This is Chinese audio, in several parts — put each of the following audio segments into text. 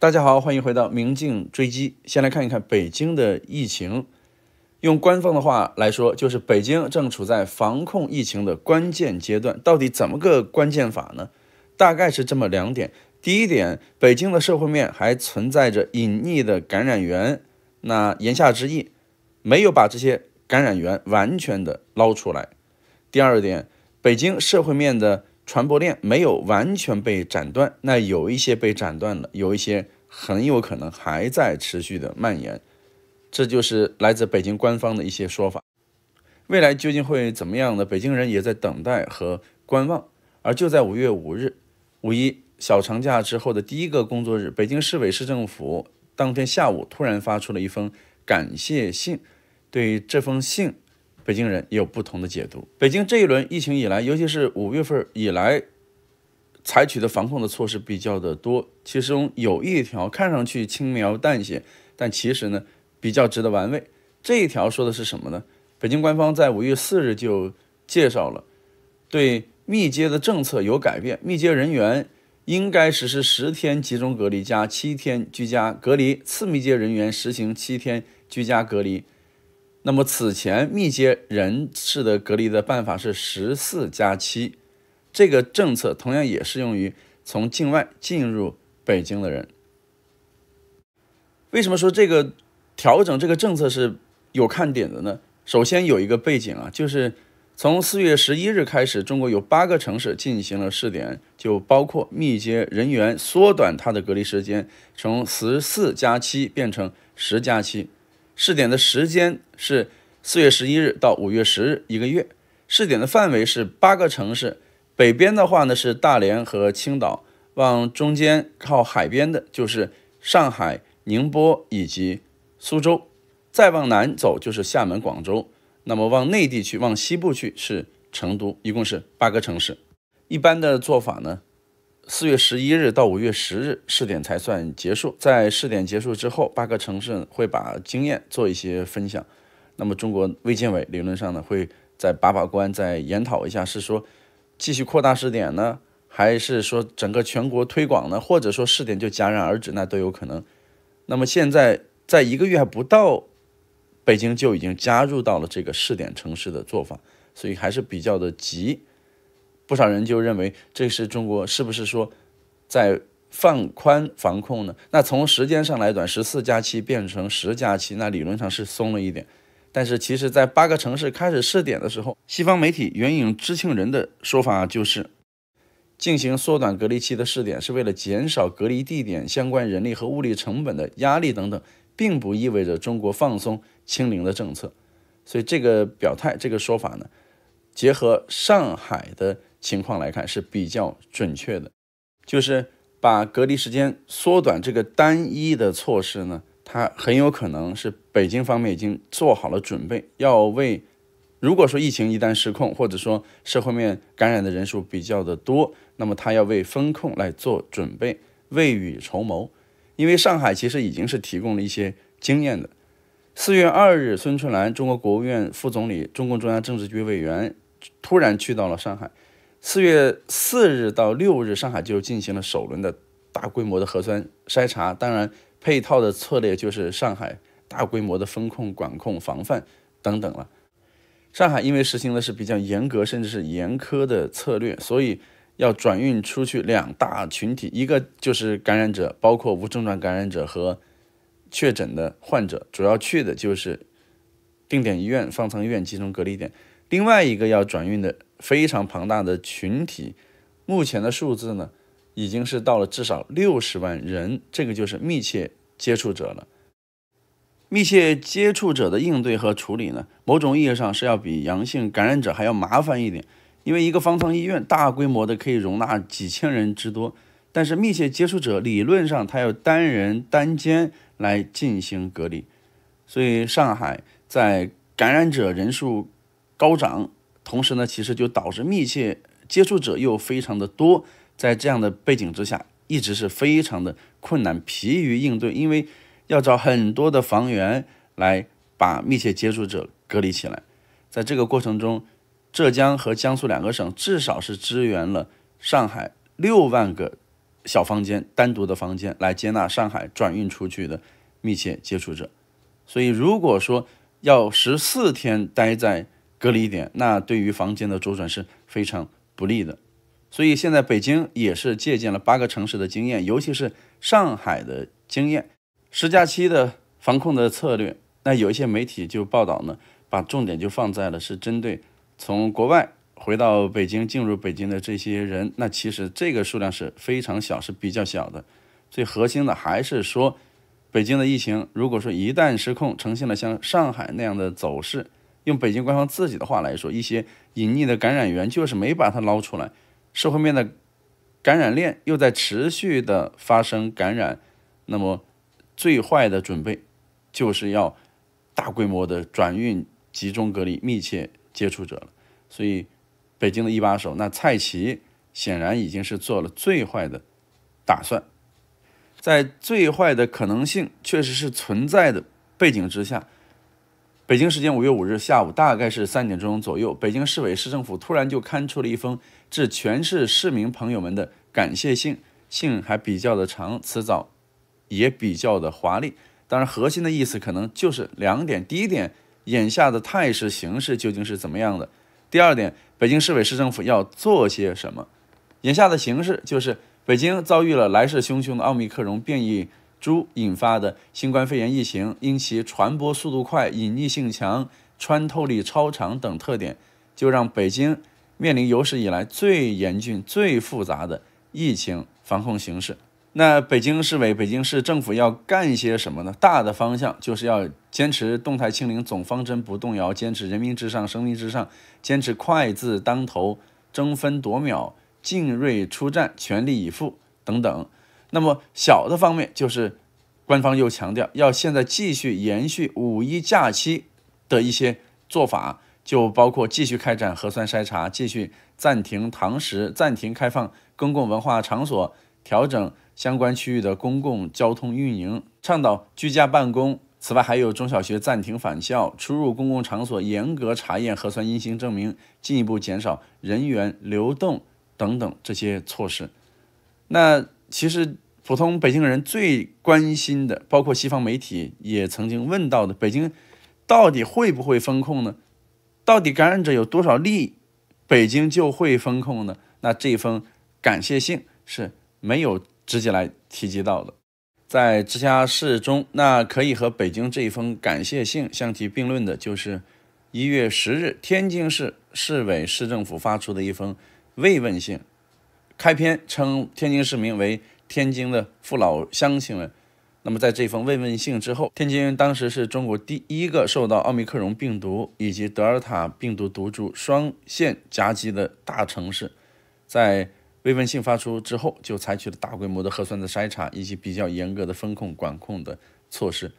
大家好，欢迎回到《明镜追击》。先来看一看北京的疫情，用官方的话来说，就是北京正处在防控疫情的关键阶段。到底怎么个关键法呢？大概是这么两点：第一点，北京的社会面还存在着隐匿的感染源，那言下之意，没有把这些感染源完全的捞出来；第二点，北京社会面的。传播链没有完全被斩断，那有一些被斩断了，有一些很有可能还在持续的蔓延。这就是来自北京官方的一些说法。未来究竟会怎么样呢？北京人也在等待和观望。而就在五月五日，五一小长假之后的第一个工作日，北京市委市政府当天下午突然发出了一封感谢信。对这封信。北京人也有不同的解读。北京这一轮疫情以来，尤其是五月份以来，采取的防控的措施比较的多。其中有一条看上去轻描淡写，但其实呢比较值得玩味。这一条说的是什么呢？北京官方在五月四日就介绍了对密接的政策有改变：密接人员应该实施十天集中隔离加七天居家隔离，次密接人员实行七天居家隔离。那么此前密接人士的隔离的办法是十四加七，这个政策同样也适用于从境外进入北京的人。为什么说这个调整这个政策是有看点的呢？首先有一个背景啊，就是从四月十一日开始，中国有八个城市进行了试点，就包括密接人员缩短它的隔离时间，从十四加七变成十加七。试点的时间是四月十一日到五月十日，一个月。试点的范围是八个城市，北边的话呢是大连和青岛，往中间靠海边的就是上海、宁波以及苏州，再往南走就是厦门、广州，那么往内地去、往西部去是成都，一共是八个城市。一般的做法呢？四月十一日到五月十日试点才算结束，在试点结束之后，八个城市会把经验做一些分享。那么中国卫健委理论上呢，会再把把关，再研讨一下是说继续扩大试点呢，还是说整个全国推广呢，或者说试点就戛然而止，那都有可能。那么现在在一个月还不到，北京就已经加入到了这个试点城市的做法，所以还是比较的急。不少人就认为这是中国是不是说在放宽防控呢？那从时间上来讲，十四加七变成十加七，那理论上是松了一点。但是其实，在八个城市开始试点的时候，西方媒体援引知情人的说法就是，进行缩短隔离期的试点是为了减少隔离地点相关人力和物力成本的压力等等，并不意味着中国放松清零的政策。所以这个表态，这个说法呢？结合上海的情况来看，是比较准确的，就是把隔离时间缩短这个单一的措施呢，它很有可能是北京方面已经做好了准备，要为如果说疫情一旦失控，或者说社会面感染的人数比较的多，那么它要为封控来做准备，未雨绸缪。因为上海其实已经是提供了一些经验的。四月二日，孙春兰，中国国务院副总理、中共中央政治局委员。突然去到了上海，四月四日到六日，上海就进行了首轮的大规模的核酸筛查。当然，配套的策略就是上海大规模的风控、管控、防范等等了。上海因为实行的是比较严格，甚至是严苛的策略，所以要转运出去两大群体，一个就是感染者，包括无症状感染者和确诊的患者，主要去的就是定点医院、方舱医院、集中隔离点。另外一个要转运的非常庞大的群体，目前的数字呢，已经是到了至少六十万人。这个就是密切接触者了。密切接触者的应对和处理呢，某种意义上是要比阳性感染者还要麻烦一点，因为一个方舱医院大规模的可以容纳几千人之多，但是密切接触者理论上他要单人单间来进行隔离，所以上海在感染者人数。高涨，同时呢，其实就导致密切接触者又非常的多，在这样的背景之下，一直是非常的困难、疲于应对，因为要找很多的房源来把密切接触者隔离起来。在这个过程中，浙江和江苏两个省至少是支援了上海六万个小房间、单独的房间来接纳上海转运出去的密切接触者。所以，如果说要十四天待在。隔离点，那对于房间的周转是非常不利的。所以现在北京也是借鉴了八个城市的经验，尤其是上海的经验，十假期的防控的策略。那有一些媒体就报道呢，把重点就放在了是针对从国外回到北京进入北京的这些人。那其实这个数量是非常小，是比较小的。最核心的还是说，北京的疫情如果说一旦失控，呈现了像上海那样的走势。用北京官方自己的话来说，一些隐匿的感染源就是没把它捞出来，社会面的感染链又在持续的发生感染，那么最坏的准备就是要大规模的转运集中隔离密切接触者了。所以，北京的一把手那蔡奇显然已经是做了最坏的打算，在最坏的可能性确实是存在的背景之下。北京时间五月五日下午，大概是三点钟左右，北京市委市政府突然就刊出了一封致全市市民朋友们的感谢信，信还比较的长，辞藻也比较的华丽。当然，核心的意思可能就是两点：第一点，眼下的态势形势究竟是怎么样的；第二点，北京市委市政府要做些什么。眼下的形势就是北京遭遇了来势汹汹的奥密克戎变异。猪引发的新冠肺炎疫情，因其传播速度快、隐匿性强、穿透力超长等特点，就让北京面临有史以来最严峻、最复杂的疫情防控形势。那北京市委、北京市政府要干些什么呢？大的方向就是要坚持动态清零总方针不动摇，坚持人民至上、生命至上，坚持快字当头、争分夺秒、进锐出战、全力以赴等等。那么小的方面就是，官方又强调要现在继续延续五一假期的一些做法，就包括继续开展核酸筛查，继续暂停堂食，暂停开放公共文化场所，调整相关区域的公共交通运营，倡导居家办公。此外，还有中小学暂停返校，出入公共场所严格查验核酸阴性证明，进一步减少人员流动等等这些措施。那。其实，普通北京人最关心的，包括西方媒体也曾经问到的，北京到底会不会封控呢？到底感染者有多少例，北京就会封控呢？那这一封感谢信是没有直接来提及到的。在直辖市中，那可以和北京这一封感谢信相提并论的，就是一月十日天津市市委市政府发出的一封慰问信。开篇称天津市民为天津的父老乡亲们，那么在这封慰问信之后，天津当时是中国第一个受到奥密克戎病毒以及德尔塔病毒毒株双线夹击的大城市，在慰问信发出之后，就采取了大规模的核酸的筛查以及比较严格的风控管控的措施，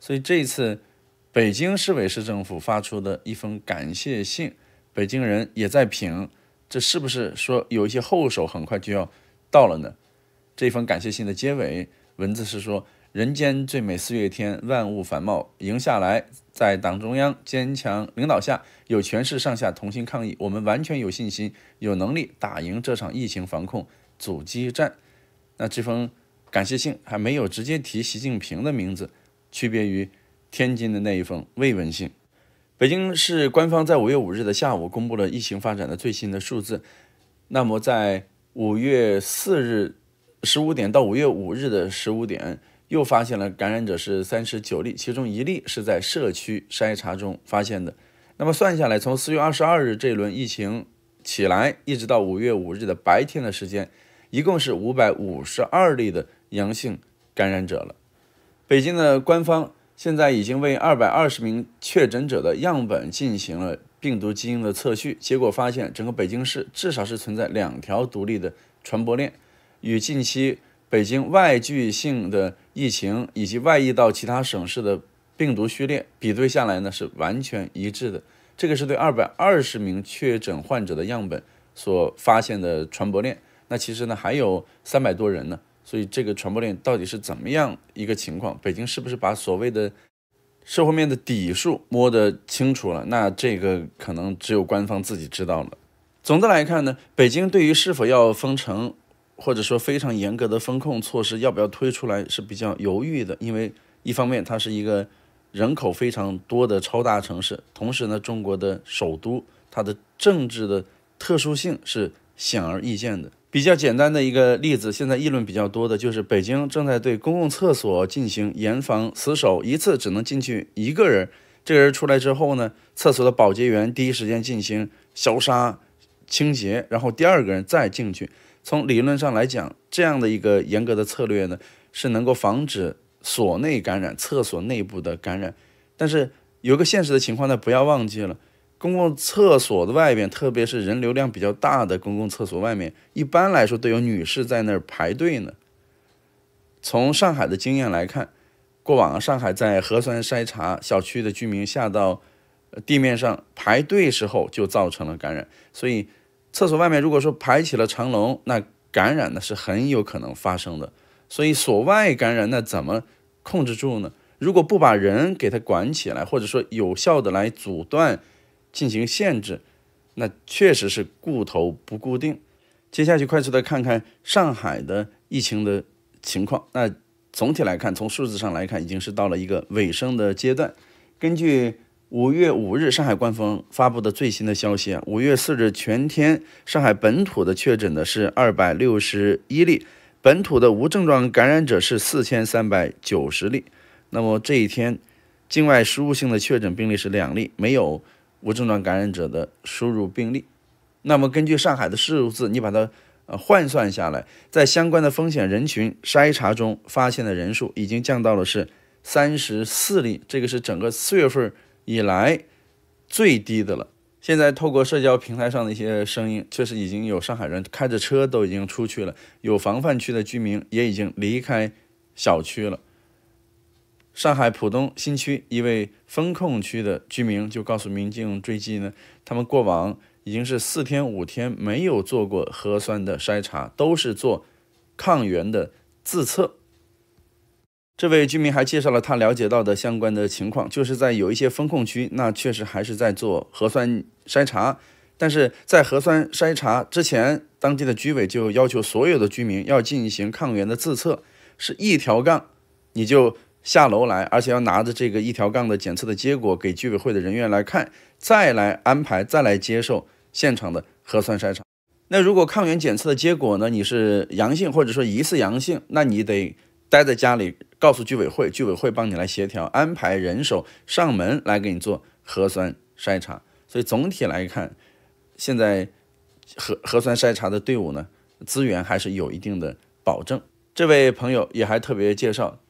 所以这一次，北京市委市政府发出的一封感谢信，北京人也在评。这是不是说有一些后手很快就要到了呢？这封感谢信的结尾文字是说：“人间最美四月天，万物繁茂，赢下来。在党中央坚强领导下，有权势上下同心抗疫，我们完全有信心、有能力打赢这场疫情防控阻击战。”那这封感谢信还没有直接提习近平的名字，区别于天津的那一封慰问信。北京市官方在五月五日的下午公布了疫情发展的最新的数字。那么，在五月四日十五点到五月五日的十五点，又发现了感染者是三十九例，其中一例是在社区筛查中发现的。那么算下来，从四月二十二日这一轮疫情起来，一直到五月五日的白天的时间，一共是五百五十二例的阳性感染者了。北京的官方。现在已经为二百二十名确诊者的样本进行了病毒基因的测序，结果发现整个北京市至少是存在两条独立的传播链，与近期北京外聚性的疫情以及外溢到其他省市的病毒序列比对下来呢是完全一致的。这个是对二百二十名确诊患者的样本所发现的传播链，那其实呢还有三百多人呢。所以这个传播链到底是怎么样一个情况？北京是不是把所谓的社会面的底数摸得清楚了？那这个可能只有官方自己知道了。总的来看呢，北京对于是否要封城，或者说非常严格的风控措施要不要推出来是比较犹豫的，因为一方面它是一个人口非常多的超大城市，同时呢中国的首都，它的政治的特殊性是显而易见的。比较简单的一个例子，现在议论比较多的就是北京正在对公共厕所进行严防死守，一次只能进去一个人。这个人出来之后呢，厕所的保洁员第一时间进行消杀、清洁，然后第二个人再进去。从理论上来讲，这样的一个严格的策略呢，是能够防止所内感染、厕所内部的感染。但是有个现实的情况呢，不要忘记了。公共厕所的外边，特别是人流量比较大的公共厕所外面，一般来说都有女士在那儿排队呢。从上海的经验来看，过往上海在核酸筛查小区的居民下到地面上排队时候，就造成了感染。所以，厕所外面如果说排起了长龙，那感染呢是很有可能发生的。所以，所外感染那怎么控制住呢？如果不把人给他管起来，或者说有效的来阻断。进行限制，那确实是固投不固定。接下去快速的看看上海的疫情的情况。那总体来看，从数字上来看，已经是到了一个尾声的阶段。根据五月五日上海官方发布的最新的消息，啊，五月四日全天上海本土的确诊的是二百六十一例，本土的无症状感染者是四千三百九十例。那么这一天境外输入性的确诊病例是两例，没有。无症状感染者的输入病例，那么根据上海的数字，你把它呃换算下来，在相关的风险人群筛查中发现的人数已经降到了是三十四例，这个是整个四月份以来最低的了。现在透过社交平台上的一些声音，确实已经有上海人开着车都已经出去了，有防范区的居民也已经离开小区了。上海浦东新区一位封控区的居民就告诉民警追击呢，他们过往已经是四天五天没有做过核酸的筛查，都是做抗原的自测。这位居民还介绍了他了解到的相关的情况，就是在有一些封控区，那确实还是在做核酸筛查，但是在核酸筛查之前，当地的居委就要求所有的居民要进行抗原的自测，是一条杠，你就。下楼来，而且要拿着这个一条杠的检测的结果给居委会的人员来看，再来安排，再来接受现场的核酸筛查。那如果抗原检测的结果呢？你是阳性或者说疑似阳性，那你得待在家里，告诉居委会，居委会帮你来协调安排人手上门来给你做核酸筛查。所以总体来看，现在核核酸筛查的队伍呢，资源还是有一定的保证。这位朋友也还特别介绍。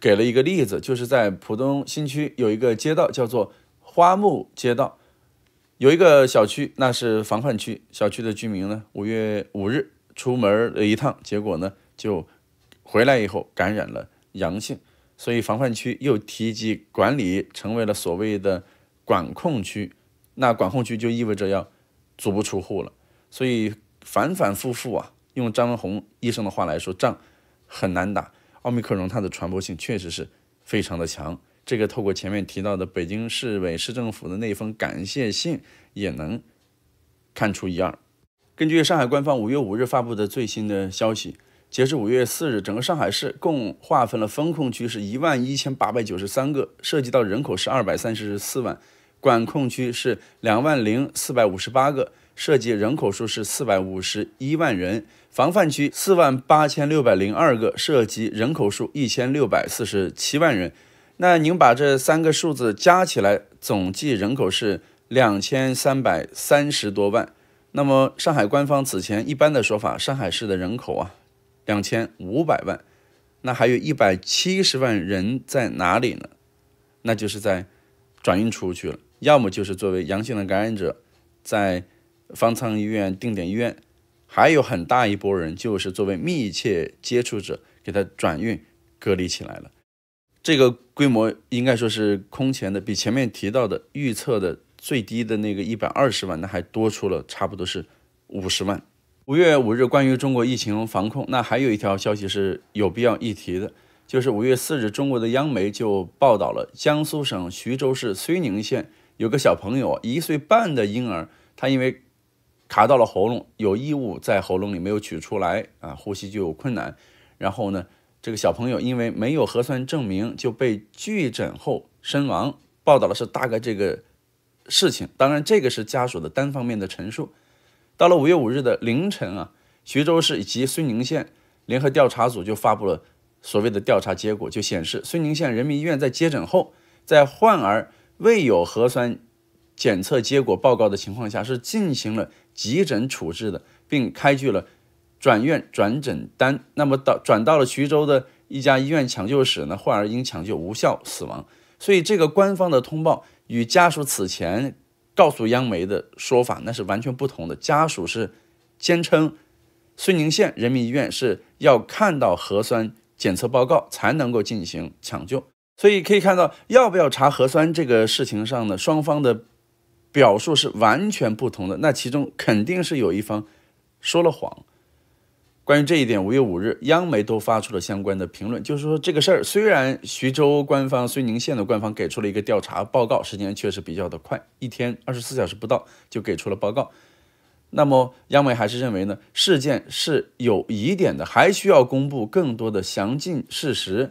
给了一个例子，就是在浦东新区有一个街道叫做花木街道，有一个小区，那是防范区。小区的居民呢，五月五日出门了一趟，结果呢就回来以后感染了阳性，所以防范区又提及管理成为了所谓的管控区。那管控区就意味着要足不出户了，所以反反复复啊，用张文宏医生的话来说，仗很难打。奥密克戎它的传播性确实是非常的强，这个透过前面提到的北京市委市政府的那封感谢信也能看出一二。根据上海官方五月五日发布的最新的消息，截至五月四日，整个上海市共划分了风控区是一万一千八百九十三个，涉及到人口是二百三十四万，管控区是两万零四百五十八个。涉及人口数是四百五十一万人，防范区四万八千六百零二个，涉及人口数一千六百四十七万人。那您把这三个数字加起来，总计人口是两千三百三十多万。那么上海官方此前一般的说法，上海市的人口啊，两千五百万，那还有一百七十万人在哪里呢？那就是在转运出去了，要么就是作为阳性的感染者，在。方舱医院、定点医院，还有很大一波人，就是作为密切接触者，给他转运隔离起来了。这个规模应该说是空前的，比前面提到的预测的最低的那个一百二十万，那还多出了差不多是五十万。五月五日，关于中国疫情防控，那还有一条消息是有必要一提的，就是五月四日，中国的央媒就报道了江苏省徐州市睢宁县有个小朋友，一岁半的婴儿，他因为卡到了喉咙，有异物在喉咙里没有取出来啊，呼吸就有困难。然后呢，这个小朋友因为没有核酸证明就被拒诊后身亡。报道的是大概这个事情，当然这个是家属的单方面的陈述。到了五月五日的凌晨啊，徐州市以及睢宁县联合调查组就发布了所谓的调查结果，就显示睢宁县人民医院在接诊后，在患儿未有核酸检测结果报告的情况下是进行了。急诊处置的，并开具了转院转诊单。那么到转到了徐州的一家医院抢救室，呢，患儿因抢救无效死亡。所以这个官方的通报与家属此前告诉央媒的说法那是完全不同的。家属是坚称睢宁县人民医院是要看到核酸检测报告才能够进行抢救。所以可以看到，要不要查核酸这个事情上呢，双方的。表述是完全不同的，那其中肯定是有一方说了谎。关于这一点，五月五日，央媒都发出了相关的评论，就是说这个事儿，虽然徐州官方、睢宁县的官方给出了一个调查报告，时间确实比较的快，一天二十四小时不到就给出了报告。那么，央媒还是认为呢，事件是有疑点的，还需要公布更多的详尽事实，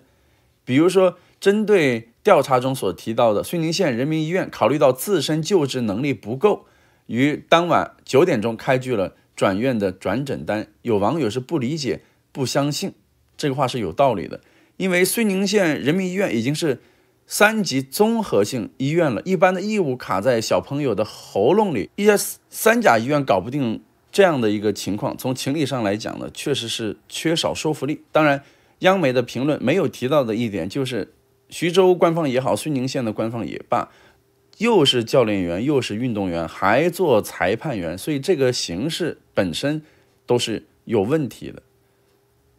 比如说针对。调查中所提到的睢宁县人民医院，考虑到自身救治能力不够，于当晚九点钟开具了转院的转诊单。有网友是不理解、不相信，这个话是有道理的，因为睢宁县人民医院已经是三级综合性医院了，一般的异物卡在小朋友的喉咙里，一些三甲医院搞不定这样的一个情况。从情理上来讲呢，确实是缺少说服力。当然，央媒的评论没有提到的一点就是。徐州官方也好，睢宁县的官方也罢，又是教练员，又是运动员，还做裁判员，所以这个形式本身都是有问题的。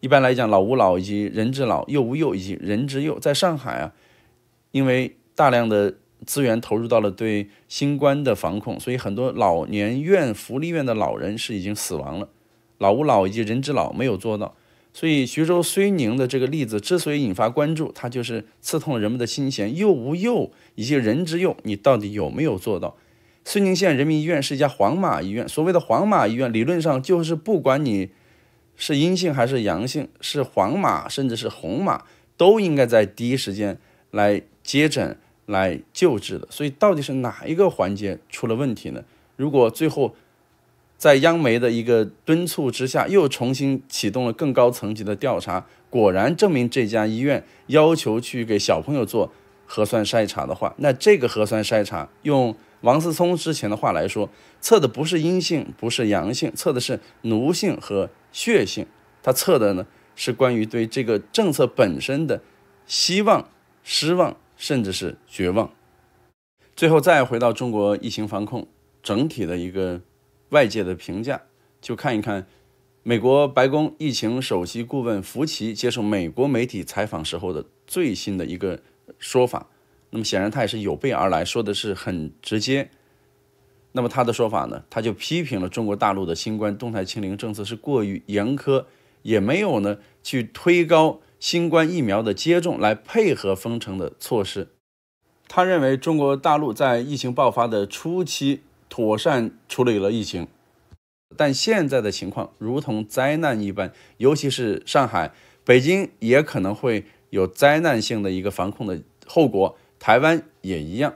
一般来讲，老吾老以及人之老，幼吾幼以及人之幼。在上海啊，因为大量的资源投入到了对新冠的防控，所以很多老年院、福利院的老人是已经死亡了。老吾老以及人之老没有做到。所以徐州睢宁的这个例子之所以引发关注，它就是刺痛了人们的心弦。又无又以及人之又，你到底有没有做到？睢宁县人民医院是一家黄马医院，所谓的黄马医院，理论上就是不管你是阴性还是阳性，是黄马甚至是红马，都应该在第一时间来接诊、来救治的。所以到底是哪一个环节出了问题呢？如果最后在央媒的一个敦促之下，又重新启动了更高层级的调查。果然证明这家医院要求去给小朋友做核酸筛查的话，那这个核酸筛查，用王思聪之前的话来说，测的不是阴性，不是阳性，测的是奴性和血性。他测的呢是关于对这个政策本身的希望、失望，甚至是绝望。最后再回到中国疫情防控整体的一个。外界的评价，就看一看美国白宫疫情首席顾问福奇接受美国媒体采访时候的最新的一个说法。那么显然他也是有备而来，说的是很直接。那么他的说法呢，他就批评了中国大陆的新冠动态清零政策是过于严苛，也没有呢去推高新冠疫苗的接种来配合封城的措施。他认为中国大陆在疫情爆发的初期。妥善处理了疫情，但现在的情况如同灾难一般，尤其是上海、北京也可能会有灾难性的一个防控的后果，台湾也一样。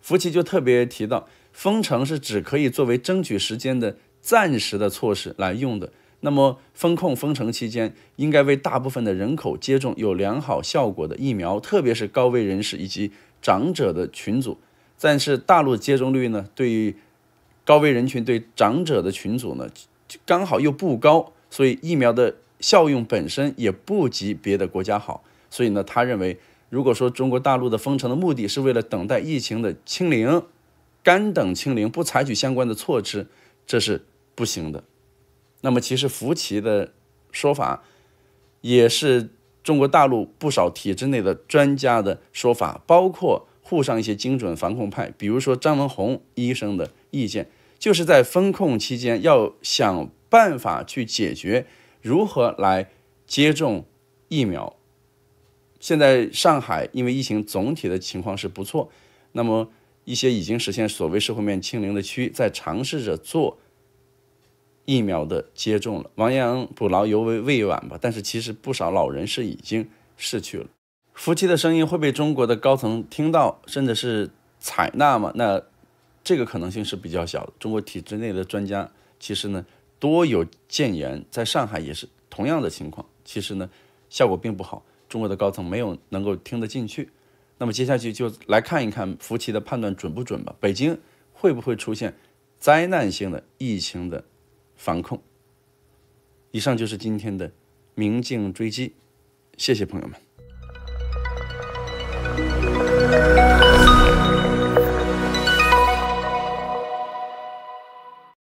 福奇就特别提到，封城是只可以作为争取时间的暂时的措施来用的。那么，封控、封城期间，应该为大部分的人口接种有良好效果的疫苗，特别是高危人士以及长者的群组。但是大陆接种率呢？对于高危人群、对长者的群组呢，刚好又不高，所以疫苗的效用本身也不及别的国家好。所以呢，他认为，如果说中国大陆的封城的目的是为了等待疫情的清零，干等清零，不采取相关的措施，这是不行的。那么，其实福奇的说法也是中国大陆不少体制内的专家的说法，包括。沪上一些精准防控派，比如说张文宏医生的意见，就是在封控期间要想办法去解决如何来接种疫苗。现在上海因为疫情总体的情况是不错，那么一些已经实现所谓社会面清零的区，在尝试着做疫苗的接种了。亡羊补牢，尤为未晚吧。但是其实不少老人是已经逝去了。夫妻的声音会被中国的高层听到，甚至是采纳吗？那这个可能性是比较小。的。中国体制内的专家其实呢多有谏言，在上海也是同样的情况，其实呢效果并不好，中国的高层没有能够听得进去。那么接下去就来看一看夫妻的判断准不准吧。北京会不会出现灾难性的疫情的防控？以上就是今天的明镜追击，谢谢朋友们。